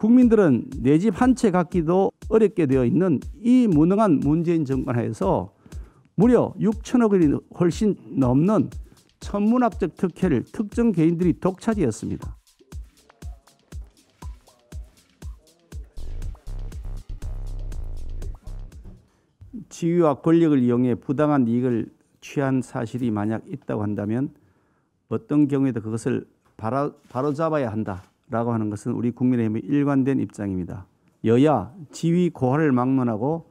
국민들은 내 집 한 채 갖기도 어렵게 되어 있는 이 무능한 문재인 정권 하에서 무려 6천억 원이 훨씬 넘는 천문학적 특혜를 특정 개인들이 독차지했습니다. 지위와 권력을 이용해 부당한 이익을 취한 사실이 만약 있다고 한다면 어떤 경우에도 그것을 바로, 바로잡아야 한다. 라고 하는 것은 우리 국민의힘의 일관된 입장입니다. 여야 지위 고하를 막론하고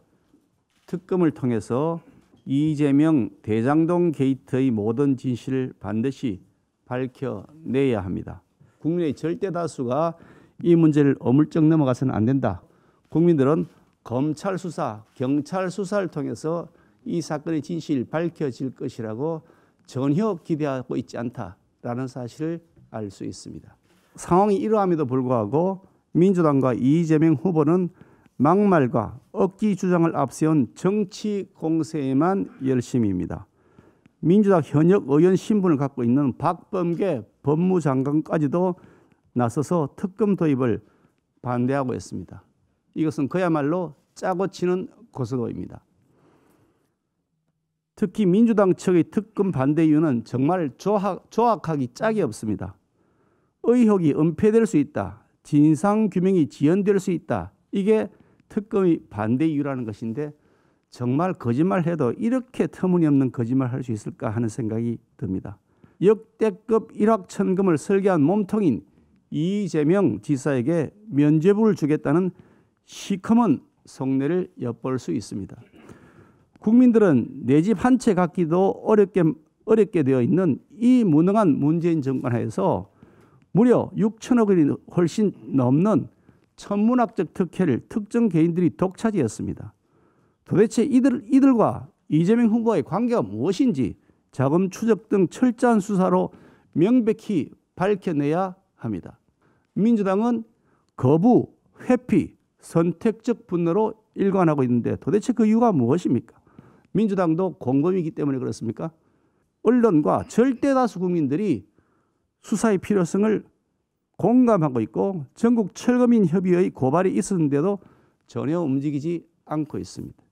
특검을 통해서 이재명 대장동 게이트의 모든 진실을 반드시 밝혀내야 합니다. 국민의 절대 다수가 이 문제를 어물쩍 넘어가서는 안 된다. 국민들은 검찰 수사, 경찰 수사를 통해서 이 사건의 진실 밝혀질 것이라고 전혀 기대하고 있지 않다라는 사실을 알 수 있습니다. 상황이 이러함에도 불구하고 민주당과 이재명 후보는 막말과 억지 주장을 앞세운 정치 공세에만 열심입니다. 민주당 현역 의원 신분을 갖고 있는 박범계 법무장관까지도 나서서 특검 도입을 반대하고 있습니다. 이것은 그야말로 짜고 치는 고스톱입니다. 특히 민주당 측의 특검 반대 이유는 정말 조악, 조악하기 짝이 없습니다. 의혹이 은폐될 수 있다. 진상 규명이 지연될 수 있다. 이게 특검이 반대 이유라는 것인데 정말 거짓말해도 이렇게 터무니없는 거짓말 할 수 있을까 하는 생각이 듭니다. 역대급 일확천금을 설계한 몸통인 이재명 지사에게 면죄부를 주겠다는 시커먼 속내를 엿볼 수 있습니다. 국민들은 내 집 한 채 갖기도 어렵게 어렵게 되어 있는 이 무능한 문재인 정권 하에서 무려 6천억 원이 훨씬 넘는 천문학적 특혜를 특정 개인들이 독차지했습니다. 도대체 이들, 이들과 이재명 후보의 관계가 무엇인지 자금 추적 등 철저한 수사로 명백히 밝혀내야 합니다. 민주당은 거부, 회피, 선택적 분노로 일관하고 있는데 도대체 그 이유가 무엇입니까? 민주당도 공범이기 때문에 그렇습니까? 언론과 절대 다수 국민들이 수사의 필요성을 공감하고 있고 전국 철거민 협의의 고발이 있었는데도 전혀 움직이지 않고 있습니다.